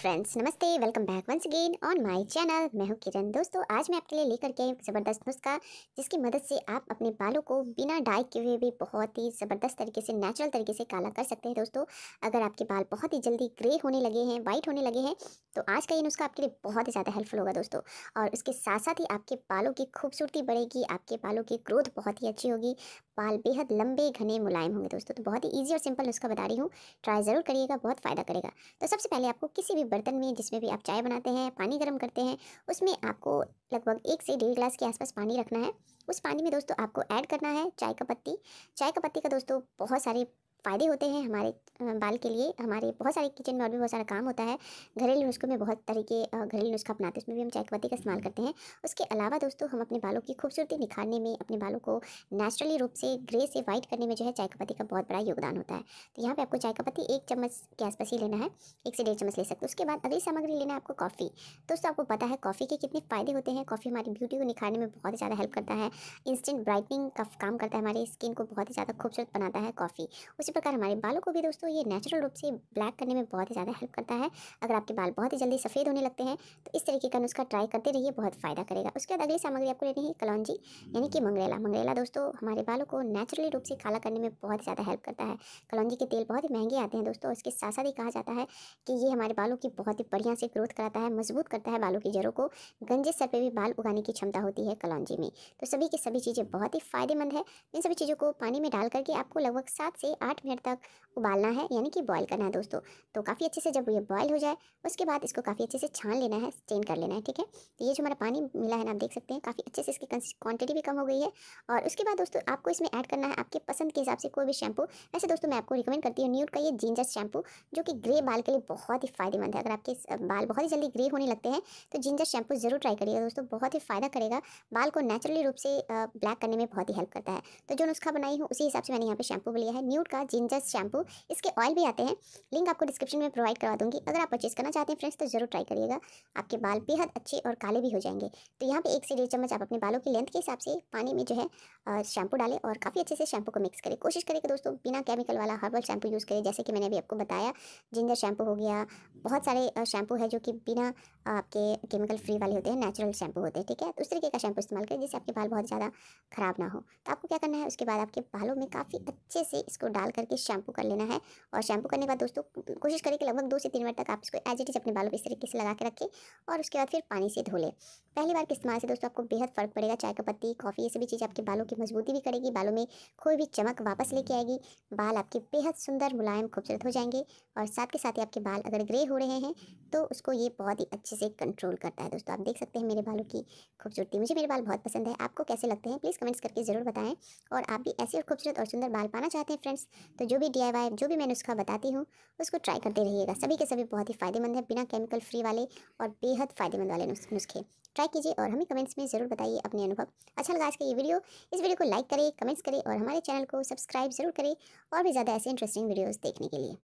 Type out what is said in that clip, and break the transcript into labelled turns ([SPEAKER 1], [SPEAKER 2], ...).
[SPEAKER 1] friends नमस्ते welcome back once again on my channel मैं हूं किरण दोस्तों आज मैं आपके लिए लेकर के आई ज़बरदस्त नुस्खा जिसकी मदद से आप अपने बालों को बिना डाई किए हुए भी बहुत ही ज़बरदस्त तरीके से नेचुरल तरीके से काला कर सकते हैं दोस्तों अगर आपके बाल बहुत ही जल्दी ग्रे होने लगे हैं वाइट होने लगे हैं तो आज का ये नुस्खा आपके लिए बहुत ही ज़्यादा हेल्पफुल होगा दोस्तों और उसके साथ साथ ही आपके बालों की खूबसूरती बढ़ेगी आपके बालों की ग्रोथ बहुत ही अच्छी होगी बाल बेहद लंबे घने मुलायम होंगे दोस्तों तो बहुत ही ईजी और सिंपल नुस्खा बता रही हूँ ट्राई ज़रूर करिएगा बहुत फ़ायदा करेगा तो सबसे पहले आपको किसी भी भी बर्तन में जिसमें भी आप चाय बनाते हैं पानी गर्म करते हैं उसमें आपको लगभग एक से डेढ़ गिलास के आसपास पानी रखना है उस पानी में दोस्तों आपको ऐड करना है चाय का पत्ती चाय का पत्ती का दोस्तों बहुत सारे फ़ायदे होते हैं हमारे बाल के लिए हमारे बहुत सारे किचन में और भी बहुत सारा काम होता है घरेलू नुस्खों में बहुत तरीके घरेलू नुस्खा अपनाते हैं उसमें भी हम चायपत्ती का इस्तेमाल करते हैं उसके अलावा दोस्तों हम अपने बालों की खूबसूरती निखारने में अपने बालों को नेचुरली रूप से ग्रे से वाइट करने में जो है चायपत्ती का बहुत बड़ा योगदान होता है तो यहाँ पर आपको चाय पत्ती एक चम्मच के आसपास ही लेना है एक से डेढ़ चम्मच ले सकते हैं उसके बाद अगली सामग्री लेना है आपको कॉफ़ी दोस्तों आपको पता है कॉफ़ी के कितने फ़ायदे होते हैं कॉफ़ी हमारी ब्यूटी को निखारने में बहुत ज़्यादा हेल्प करता है इंस्टेंट ब्राइटनिंग का काम करता है हमारी स्किन को बहुत ही ज़्यादा खूबसूरत बनाता है कॉफ़ी उसी प्रकार हमारे बालों को भी दोस्तों ये नेचुरल रूप से ब्लैक करने में बहुत ही ज़्यादा हेल्प करता है अगर आपके बाल बहुत ही जल्दी सफ़ेद होने लगते हैं तो इस तरीके का नुस्खा ट्राई करते रहिए बहुत फ़ायदा करेगा उसके बाद अगली सामग्री आपको लेनी है कलौजी यानी कि मंगरेला मंगरेला दोस्तों हमारे बालों को नेचुरली रूप से काला करने में बहुत ज़्यादा हेल्प करता है कलौजी के तेल बहुत ही महंगे आते हैं दोस्तों इसके साथ साथ ही कहा जाता है कि ये हमारे बालों की बहुत ही बढ़िया से ग्रोथ कराता है मजबूत करता है बालों की जड़ों को गंजे सर पर भी बाल उगाने की क्षमता होती है कलौजी में तो सभी की सभी चीज़ें बहुत ही फ़ायदेमंद है इन सभी चीज़ों को पानी में डाल करके आपको लगभग सात से आठ मिनट तक उबालना है यानी कि बॉयल करना है दोस्तों तो काफ़ी अच्छे से जब ये बॉयल हो जाए उसके बाद इसको काफ़ी अच्छे से छान लेना है स्टेन कर लेना है ठीक है तो ये जो हमारा पानी मिला है ना आप देख सकते हैं काफ़ी अच्छे से इसकी क्वांटिटी भी कम हो गई है और उसके बाद दोस्तों आपको इसमें ऐड करना है आपके पसंद के हिसाब से कोई भी शैम्पू वैसे दोस्तों मैं आपको रिकमेंड करती हूँ न्यूट का ये जिंजर शैम्पू जो कि ग्रे बाल के लिए बहुत ही फायदेमंद है अगर आपके बाल बहुत ही जल्दी ग्रे होने लगते हैं तो जिंजर शैम्पू ज़रूर ट्राई करिएगा दोस्तों बहुत ही फ़ायदा करेगा बाल को नेचुरली रूप से ब्लैक करने में बहुत ही हेल्प करता है तो जो नुस्खा बनाई हूँ उसी हिसाब से मैंने यहाँ पे शैम्पू लिया है न्यूट का जिंजर शैम्पू इसके ऑयल भी आते हैं लिंक आपको डिस्क्रिप्शन में प्रोवाइड करवा दूंगी अगर आप परचेज करना चाहते हैं फ्रेंड्स तो जरूर ट्राई करिएगा आपके बाल बेहद अच्छे और काले भी हो जाएंगे तो यहाँ पे एक से डेढ़ चम्मच आप अपने बालों की लेंथ के हिसाब से पानी में जो है शैम्पू डालें और काफ़ी अच्छे से शैम्पू को मिक्स करें कोशिश करें कि दोस्तों बिना केमिकल वाला हर्बल शैम्पू यूज़ करें जैसे कि मैंने अभी आपको बताया जिंजर शैम्पू हो गया बहुत सारे शैम्पू है जो कि बिना आपके केमिकल फ्री वाले होते हैं नेचुरल शैम्पू होते हैं ठीक है तो उस तरीके का शैम्पू इस्तेमाल करें जिससे आपके बाल बहुत ज़्यादा ख़राब ना हो तो आपको क्या करना है उसके बाद आपके बालों में काफ़ी अच्छे से इसको डाल करके शैम्पू कर लेना है और शैम्पू करने के बाद दोस्तों कोशिश करें कि लगभग दो से तीन मिनट तक आप इसको एज इट इज़ अपने बालों पर इस तरीके से लगा के रखें और उसके बाद फिर पानी से धो लें पहली बार के इस्तेमाल से दोस्तों आपको बेहद फ़र्क पड़ेगा चाय का पत्ती कॉफ़ी ये सभी चीज़ आपके बालों की मजबूती भी करेगी बालों में कोई भी चमक वापस लेके आएगी बाल आपके बेहद सुंदर मुलायम खूबसूरत हो जाएंगे और साथ के साथ ही आपके बाल अगर ग्रे हो रहे हैं तो उसको ये बहुत ही अच्छे से कंट्रोल करता है दोस्तों आप देख सकते हैं मेरे बालों की खूबसूरती मुझे मेरे बाल बहुत पसंद है आपको कैसे लगते हैं प्लीज़ कमेंट्स करके ज़रूर बताएं और आप भी ऐसे और खूबसूरत और सुंदर बाल पाना चाहते हैं फ्रेंड्स तो जो भी डी जो भी मैं नुस्खा बताती हूँ उसको ट्राई करते रहिएगा सभी के सभी बहुत ही फ़ायदेमंद है बिना केमिकल फ्री वाले और बेहद फ़ायदेमंद वाले नुस्खे ट्राई सब्सक्राइब कीजिए और हमें कमेंट्स में ज़रूर बताइए अपने अनुभव अच्छा लगा आज का ये वीडियो इस वीडियो को लाइक करें कमेंट्स करें और हमारे चैनल को सब्सक्राइब ज़रूर करें और भी ज़्यादा ऐसे इंटरेस्टिंग वीडियोज़ देखने के लिए